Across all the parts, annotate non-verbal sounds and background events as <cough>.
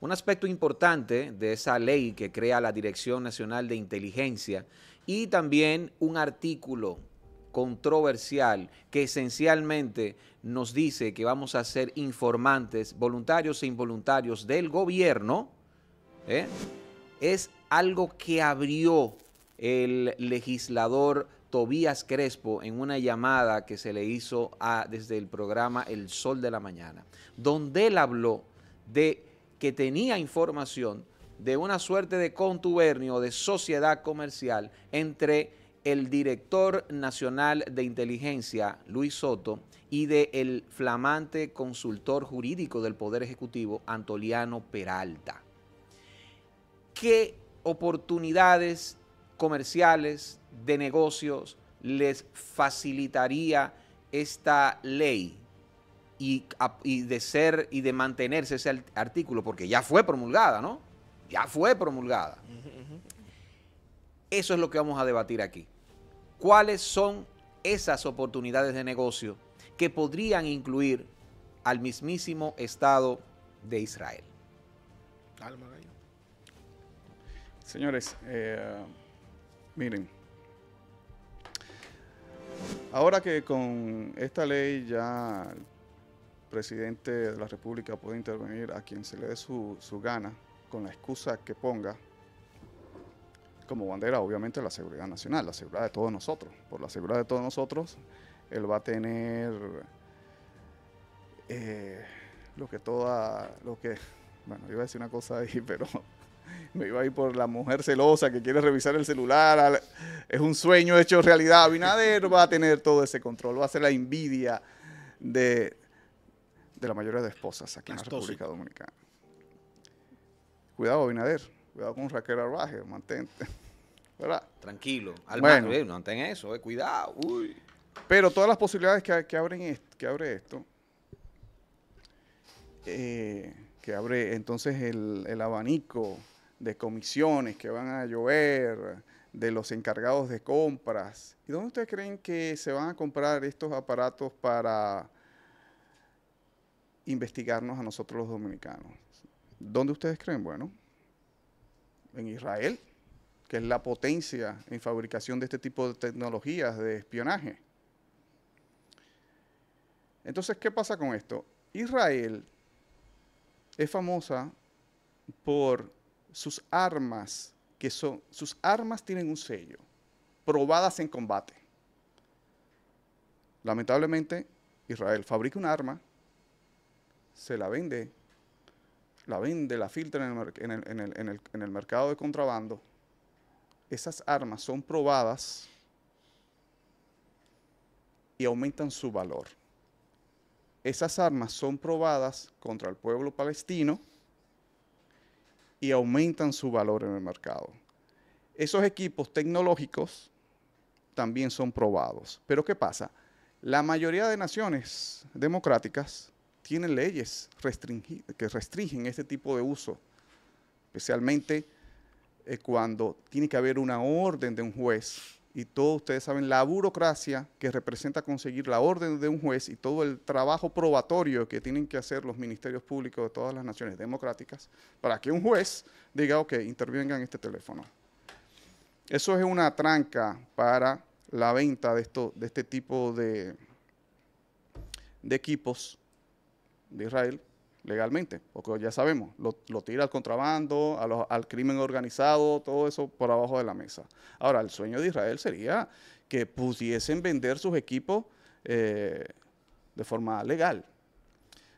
Un aspecto importante de esa ley que crea la Dirección Nacional de Inteligencia y también un artículo controversial que esencialmente nos dice que vamos a ser informantes voluntarios e involuntarios del gobierno, ¿eh? es algo que abrió el legislador Tobías Crespo en una llamada que se le hizo desde el programa El Sol de la Mañana, donde él habló de que tenía información de una suerte de contubernio de sociedad comercial entre el director nacional de inteligencia, Luis Soto, y del el flamante consultor jurídico del Poder Ejecutivo, Antoliano Peralta. ¿Qué oportunidades comerciales de negocios les facilitaría esta ley y, de ser y de mantenerse ese artículo, porque ya fue promulgada, ¿no? Ya fue promulgada. Eso es lo que vamos a debatir aquí. ¿Cuáles son esas oportunidades de negocio que podrían incluir al mismísimo Estado de Israel? Señores, eh, miren, ahora que con esta ley ya presidente de la República puede intervenir a quien se le dé su, gana, con la excusa que ponga, como bandera obviamente la seguridad nacional, la seguridad de todos nosotros. Por la seguridad de todos nosotros, él va a tener eh, lo que toda, lo que, bueno, iba a decir una cosa ahí, <laughs> pero me iba a ir por la mujer celosa que quiere revisar el celular, es un sueño hecho realidad. Abinader va a tener todo ese control, va a ser la envidia de, la mayoría de esposas aquí en la República Dominicana. Cuidado, Binader. Cuidado con Raquel Arbaje, mantente. <laughs> Tranquilo. Al bueno, eh, no mantén eso, eh, cuidado. Pero todas las posibilidades que, que, abren, que abre esto, eh, que abre entonces el, el abanico de comisiones que van a llover, de los encargados de compras. ¿Y dónde ustedes creen que se van a comprar estos aparatos para investigarnos a nosotros los dominicanos. ¿Dónde ustedes creen? Bueno, en Israel, que es la potencia en fabricación de este tipo de tecnologías de espionaje. Entonces, ¿qué pasa con esto? Israel es famosa por sus armas, que son, sus armas tienen un sello, probadas en combate. Lamentablemente, Israel fabrica un arma se la vende, la vende, la filtra en el, en el mercado de contrabando. Esas armas son probadas y aumentan su valor. Esas armas son probadas contra el pueblo palestino y aumentan su valor en el mercado. Esos equipos tecnológicos también son probados. Pero ¿qué pasa? La mayoría de naciones democráticas tiene leyes que restringen este tipo de uso, especialmente eh, cuando tiene que haber una orden de un juez. Y todos ustedes saben la burocracia que representa conseguir la orden de un juez y todo el trabajo probatorio que tienen que hacer los ministerios públicos de todas las naciones democráticas para que un juez diga, ok, intervenga en este teléfono. Eso es una tranca para la venta de, esto, de este tipo de equipos de Israel legalmente, porque ya sabemos, lo, tira al contrabando, al crimen organizado, todo eso por abajo de la mesa. Ahora, el sueño de Israel sería que pudiesen vender sus equipos eh, de forma legal.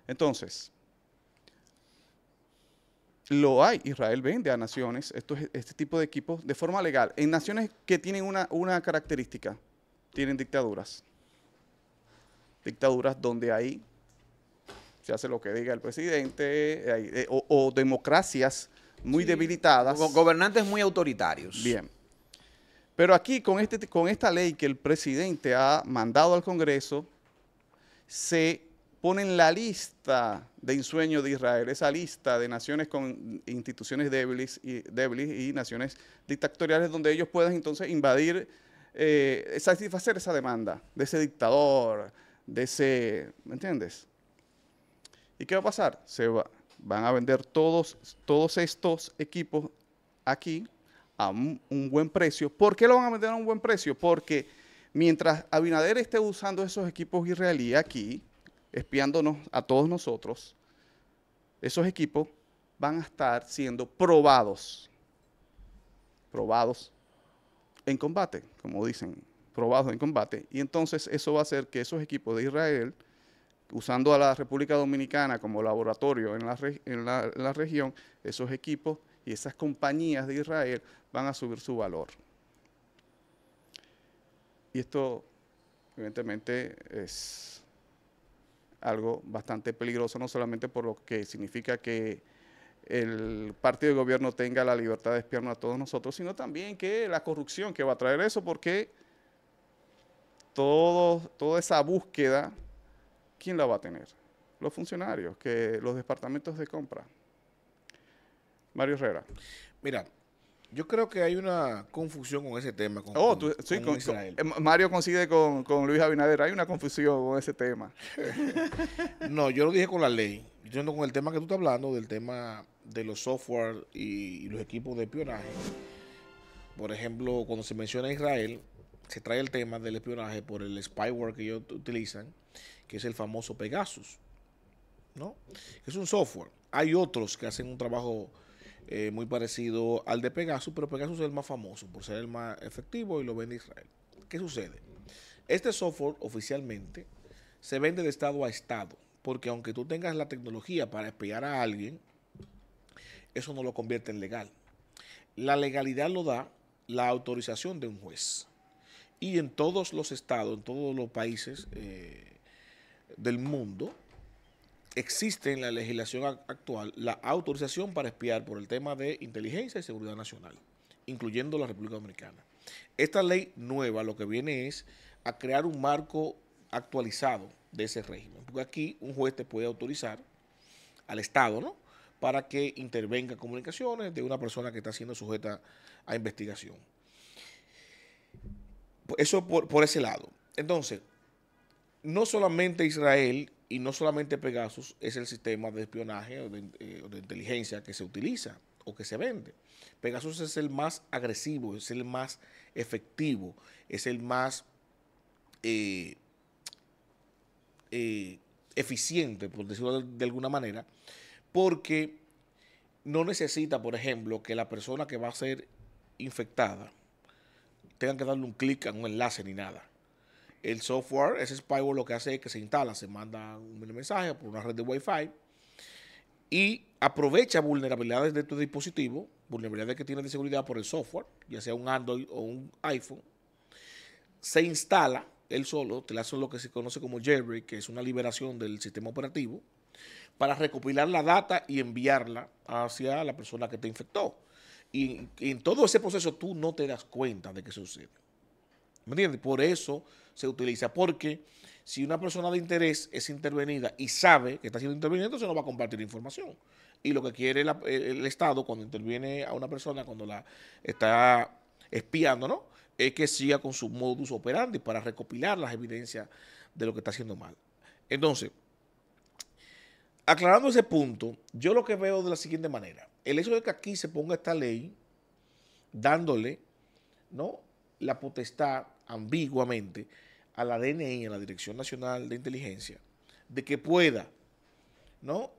Entonces, lo hay, Israel vende a naciones este tipo de equipos de forma legal, en naciones que tienen una, una característica, tienen dictaduras. Dictaduras donde hay se hace lo que diga el presidente, eh, o, democracias muy debilitadas. gobernantes muy autoritarios. Bien. Pero aquí, con, este, con esta ley que el presidente ha mandado al Congreso, se pone en la lista de ensueño de Israel, esa lista de naciones con instituciones débiles y, débiles y naciones dictatoriales donde ellos puedan entonces invadir, eh, satisfacer esa demanda de ese dictador, de ese, ¿me entiendes? ¿Y qué va a pasar? Se van a vender todos, todos estos equipos aquí a un, un, buen precio. ¿Por qué lo van a vender a un buen precio? Porque mientras Abinader esté usando esos equipos israelíes aquí, espiándonos a todos nosotros, esos equipos van a estar siendo probados, probados en combate, como dicen, probados en combate. Y entonces eso va a hacer que esos equipos de Israel usando a la República Dominicana como laboratorio en la, en, la, región, esos equipos y esas compañías de Israel van a subir su valor. Y esto, evidentemente, es algo bastante peligroso, no solamente por lo que significa que el partido de gobierno tenga la libertad de espiarnos a todos nosotros, sino también que la corrupción que va a traer eso, porque toda esa búsqueda ¿quién la va a tener? Los funcionarios, que los departamentos de compra. Mario Herrera. Mira, yo creo que hay una confusión con ese tema. oh, sí, eh, Mario coincide con, Luis Abinader. Hay una confusión con ese tema. <laughs> no, yo lo dije con la ley. Yo ando con el tema que tú estás hablando, del tema de los software y, y los equipos de espionaje. Por ejemplo, cuando se menciona Israel, se trae el tema del espionaje por el spyware que ellos utilizan, que es el famoso Pegasus, ¿no? Es un software. Hay otros que hacen un trabajo eh, muy parecido al de Pegasus, pero Pegasus es el más famoso por ser el más efectivo y lo vende Israel. ¿Qué sucede? Este software oficialmente se vende de estado a estado, porque aunque tú tengas la tecnología para espiar a alguien, eso no lo convierte en legal. La legalidad lo da la autorización de un juez. Y en todos los estados, en todos los países eh, del mundo, existe en la legislación actual la autorización para espiar por el tema de inteligencia y seguridad nacional, incluyendo la República Dominicana. Esta ley nueva lo que viene es a crear un marco actualizado de ese régimen, porque aquí un juez te puede autorizar al Estado, ¿no? Para que intervenga comunicaciones de una persona que está siendo sujeta a investigación. Eso por, por ese lado. Entonces, no solamente Israel y no solamente Pegasus es el sistema de espionaje eh, o de, inteligencia que se utiliza o que se vende. Pegasus es el más agresivo, es el más efectivo, es el más eh, eh, eficiente, por decirlo de alguna manera, porque no necesita, por ejemplo, que la persona que va a ser infectada tengan que darle un clic a un enlace ni nada. El software, ese spyware lo que hace es que se instala, se manda un mensaje por una red de Wi-Fi y aprovecha vulnerabilidades de tu dispositivo, vulnerabilidades que tienes de seguridad por el software, ya sea un Android o un iPhone, se instala él solo, te hace lo que se conoce como jailbreak, que es una liberación del sistema operativo, para recopilar la data y enviarla hacia la persona que te infectó. Y, en todo ese proceso tú no te das cuenta de que sucede. ¿Me entiendes? Por eso se utiliza. Porque si una persona de interés es intervenida y sabe que está siendo intervenida, se no va a compartir información. Y lo que quiere el Estado cuando interviene a una persona, cuando la está espiando, ¿no? Es que siga con su modus operandi para recopilar las evidencias de lo que está haciendo mal. Entonces, aclarando ese punto, yo lo que veo de la siguiente manera el hecho de que aquí se ponga esta ley dándole ¿no? la potestad ambiguamente a la DNI, a la Dirección Nacional de Inteligencia, de que pueda ¿no?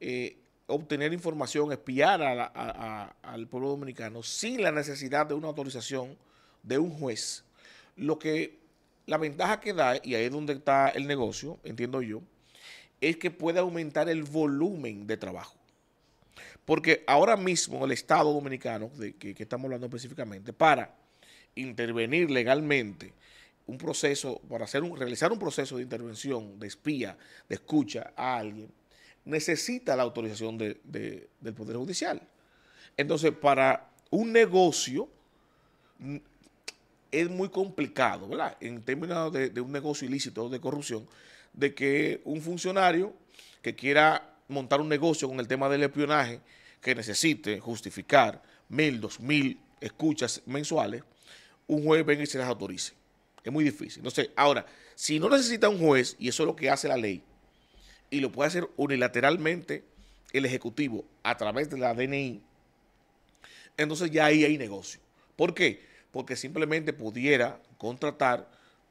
Eh, obtener información, espiar al pueblo dominicano sin la necesidad de una autorización de un juez. Lo que la ventaja que da, y ahí es donde está el negocio, entiendo yo, es que puede aumentar el volumen de trabajo. Porque ahora mismo el Estado dominicano, de que, estamos hablando específicamente, para intervenir legalmente un proceso, para hacer un, realizar un proceso de intervención, de espía, de escucha a alguien, necesita la autorización del Poder Judicial. Entonces, para un negocio es muy complicado, ¿verdad? En términos de, de un negocio ilícito, de corrupción, de que un funcionario que quiera montar un negocio con el tema del espionaje que necesite justificar mil, dos mil escuchas mensuales, un juez venga y se las autorice. Es muy difícil. Entonces, ahora, si no necesita un juez, y eso es lo que hace la ley, y lo puede hacer unilateralmente el Ejecutivo a través de la DNI, entonces ya ahí hay negocio. ¿Por qué? Porque simplemente pudiera contratar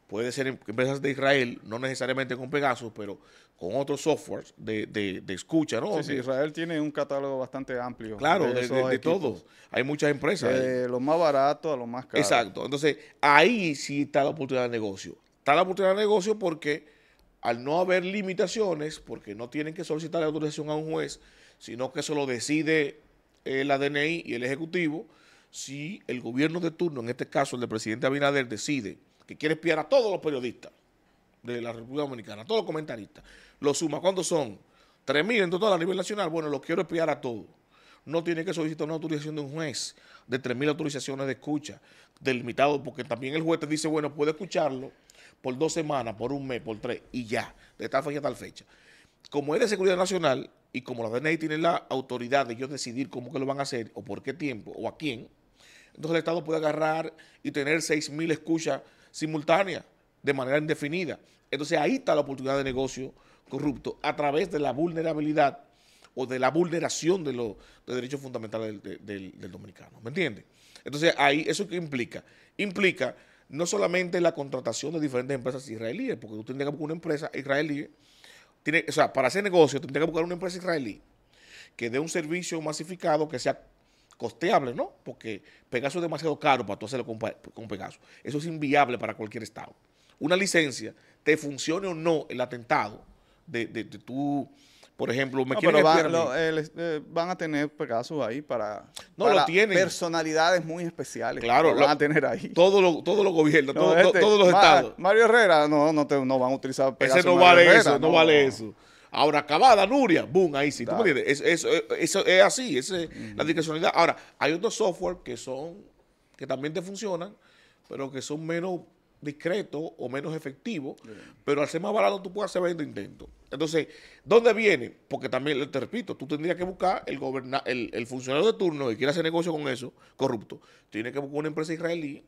Puede ser em, empresas de Israel, no necesariamente con Pegasus, pero con otros softwares de, de, de escucha, ¿no? Sí, Israel tiene un catálogo bastante amplio. Claro, de, todos. Hay muchas empresas. De eh, lo más barato, a lo más caro. Exacto. Entonces, ahí sí está la oportunidad de negocio. Está la oportunidad de negocio porque al no haber limitaciones, porque no tienen que solicitar la autorización a un juez, sino que eso lo decide el eh, la DNI y el Ejecutivo, si el gobierno de turno, en este caso el del presidente Abinader, decide que quiere espiar a todos los periodistas de la República Dominicana, a todos los comentaristas. Los suma, ¿cuántos son? 3.000 en total a nivel nacional. Bueno, lo quiero espiar a todos. No tiene que solicitar una autorización de un juez de 3.000 autorizaciones de escucha, delimitado, porque también el juez te dice, bueno, puede escucharlo por dos semanas, por un mes, por tres, y ya, de tal fecha a tal fecha. Como es de seguridad nacional y como la DNI tiene la autoridad de ellos decidir cómo que lo van a hacer o por qué tiempo o a quién, entonces el Estado puede agarrar y tener 6.000 escuchas simultánea, de manera indefinida. Entonces ahí está la oportunidad de negocio corrupto a través de la vulnerabilidad o de la vulneración de los derechos fundamentales del, dominicano. ¿Me entiendes? Entonces ahí, ¿eso qué implica? Implica no solamente la contratación de diferentes empresas israelíes, porque tú tienes que buscar una empresa israelí, tiene, o sea, para hacer negocio tendrías que buscar una empresa israelí que dé un servicio masificado que sea costeable, ¿no? Porque Pegaso es demasiado caro para tú hacerlo con, Pegaso. Eso es inviable para cualquier Estado. Una licencia, te funcione o no el atentado de, de, tú... Por ejemplo, me quiero decir. Eh, van, a tener pegasos ahí para, personalidades muy especiales. Claro, van a tener ahí. Este, todos los los gobiernos, todos los estados. Mario Herrera, no, no, van a utilizar pegaso. Ese no vale eso, no, vale eso. Ahora acabada, Nuria, boom, ahí sí. ¿Tú me entiendes? Eso, es así, esa es la discrecionalidad. Ahora, hay otros software que son, que también te funcionan, pero que son menos discretos o menos efectivos, pero al ser más barato tú puedes hacer 20 intentos. Entonces, ¿dónde viene? Porque también, te repito, tú tendrías que buscar el, el, funcionario de turno y quiere hacer negocio con eso, corrupto, tiene que buscar una empresa israelí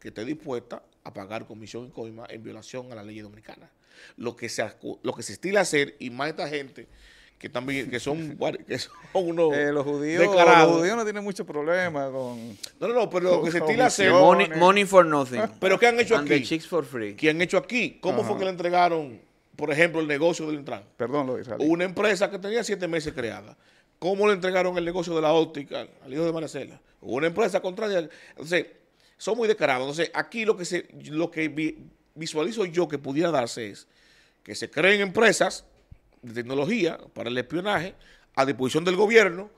que esté dispuesta a pagar comisión y coima en violación a la ley dominicana lo que se, lo que se estila hacer y más esta gente que también que son, <laughs> unos eh, los judíos declarados. los judíos no tienen mucho problema con no no pero lo que se estila hacer money, for nothing <laughs> pero qué han hecho aquí qué han hecho aquí cómo fue que le entregaron por ejemplo el negocio del Intran perdón lo una empresa que tenía siete meses creada cómo le entregaron el negocio de la óptica al hijo de Maracela una empresa contraria entonces son muy declarados. entonces aquí lo que se lo que visualizo yo que pudiera darse es que se creen empresas de tecnología para el espionaje a disposición del gobierno,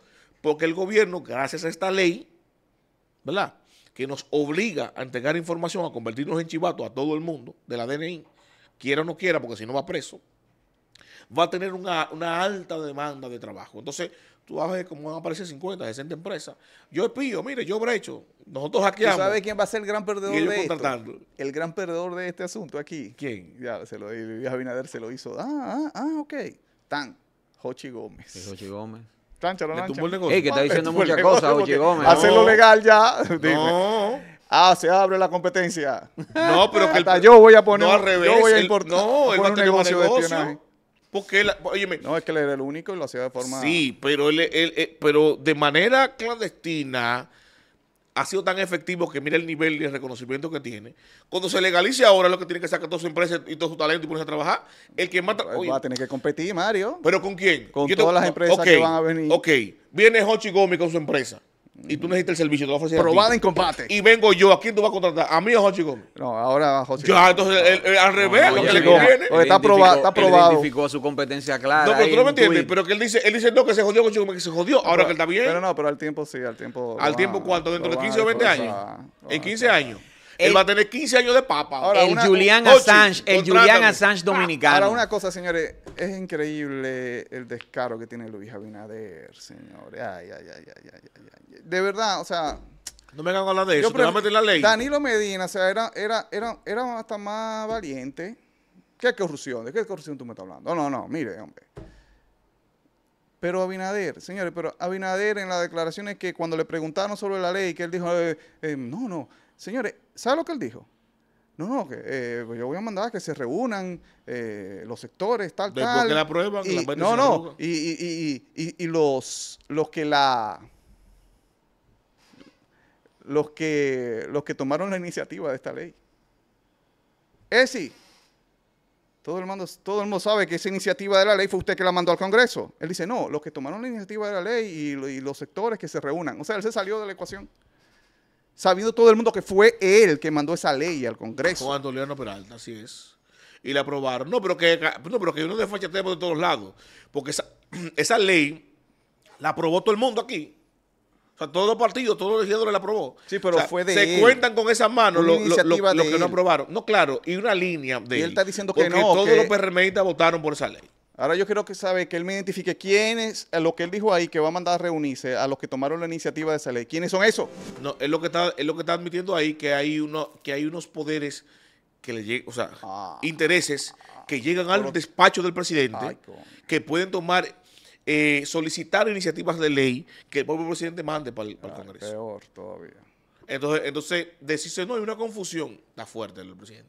porque el gobierno, gracias a esta ley, ¿verdad? Que nos obliga a entregar información, a convertirnos en chivatos a todo el mundo de la DNI, quiera o no quiera, porque si no va preso, va a tener una, una alta demanda de trabajo. Entonces, tú vas a ver cómo van a aparecer 50, 60 empresas. Yo pido, mire, yo brecho, nosotros aquí ¿Tú ¿Sabes quién va a ser el gran perdedor de esto? El gran perdedor de este asunto aquí. ¿Quién? Ya, se lo, Abinader se lo hizo. Ah, ah, ah, ok. Tan, Jochi Gómez. Jochi Gómez. el no, Ey, que está diciendo muchas cosas, Jochi Gómez. Hacerlo legal ya. <laughs> No. Ah, se abre la competencia. No, pero que el, Hasta yo voy a poner. No, al revés. Yo voy a importar. no, él va a tener porque él, No, es que él era el único y lo hacía de forma. Sí, pero él, él, pero de manera clandestina ha sido tan efectivo que mira el nivel y el reconocimiento que tiene. Cuando se legalice ahora lo que tiene que sacar toda su empresa y todo su talento y ponerse a trabajar, el que mata. Oye, va a tener que competir, Mario. ¿Pero con quién? Con todas las empresas que van a venir. Ok, viene Hochi Gómez con su empresa y tú necesitas el servicio, te lo ofrecer. Probada en combate. Y vengo yo, ¿a quién tú vas a contratar? ¿A mí o a José Gómez? No, ahora a José Gómez. Ya, entonces al revés, lo que le conviene. está, probado, está probado. Identificó su competencia clara. No, pero tú no me entiendes. Pero que él dice, él dice, no, que se jodió con Gómez, que se jodió. Ahora que él está bien. Pero no, pero al tiempo sí, al tiempo. ¿Al tiempo cuánto? ¿Dentro de 15 o 20 años? ¿En 15 años? Él va a tener 15 años de papa. el Julián Assange, el Julián Assange dominicano. Ahora, una cosa, señores, es increíble el descaro que tiene Luis Abinader, señores. Ay, ay, ay, ay, ay, De verdad, o sea. No me hagan hablar de eso, te a meter la ley. Danilo Medina, o sea, era, era, hasta más valiente. ¿Qué corrupción? ¿De qué corrupción tú me estás hablando? No, no, no, mire, hombre. Pero Abinader, señores, pero Abinader en las declaraciones que cuando le preguntaron sobre la ley, que él dijo, eh, eh, no, no, señores, ¿Sabe lo que él dijo? No, no, que eh, pues yo voy a mandar que se reúnan eh, los sectores, tal, Después tal. que la prueba. No, no, y, los, los que la... Los que, los que tomaron la iniciativa de esta ley. ESI. Eh, todo el, mundo, todo el mundo sabe que esa iniciativa de la ley fue usted que la mandó al Congreso. Él dice, no, los que tomaron la iniciativa de la ley y los sectores que se reúnan. O sea, él se salió de la ecuación sabiendo todo el mundo que fue él que mandó esa ley al Congreso. cuando Antoliano Peralta, así es. Y la aprobaron. No, pero que, no, pero que uno desfachatee por todos lados. Porque <clears throat> esa, ley la aprobó todo el mundo aquí. O sea, todos los partidos, todos los legisladores la aprobó. Sí, pero fue de Se cuentan con esas manos los que no aprobaron. No, claro, y una línea de y él. está diciendo que no. todos los PRMistas votaron por esa ley. Ahora yo quiero que sabe que él me identifique quiénes, a lo que él dijo ahí, que va a mandar a reunirse, a los que tomaron la iniciativa de esa ley. ¿Quiénes son esos? No, es lo que está, es lo que está admitiendo ahí, que hay uno, que hay unos poderes que le o sea, ah, intereses que ah, llegan al despacho del presidente, que pueden tomar, eh, solicitar iniciativas de ley que el propio presidente mande para el, ah, Congreso. Peor todavía. Entonces, entonces decirse, no, hay una confusión, está fuerte el presidente.